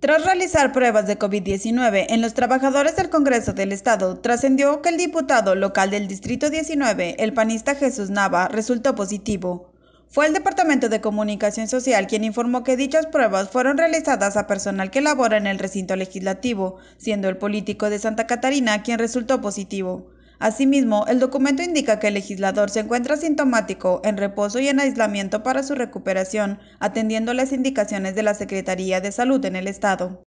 Tras realizar pruebas de COVID-19 en los trabajadores del Congreso del Estado, trascendió que el diputado local del Distrito 19, el panista Jesús Nava, resultó positivo. Fue el Departamento de Comunicación Social quien informó que dichas pruebas fueron realizadas a personal que labora en el recinto legislativo, siendo el político de Santa Catarina quien resultó positivo. Asimismo, el documento indica que el legislador se encuentra sintomático, en reposo y en aislamiento para su recuperación, atendiendo las indicaciones de la Secretaría de Salud en el Estado.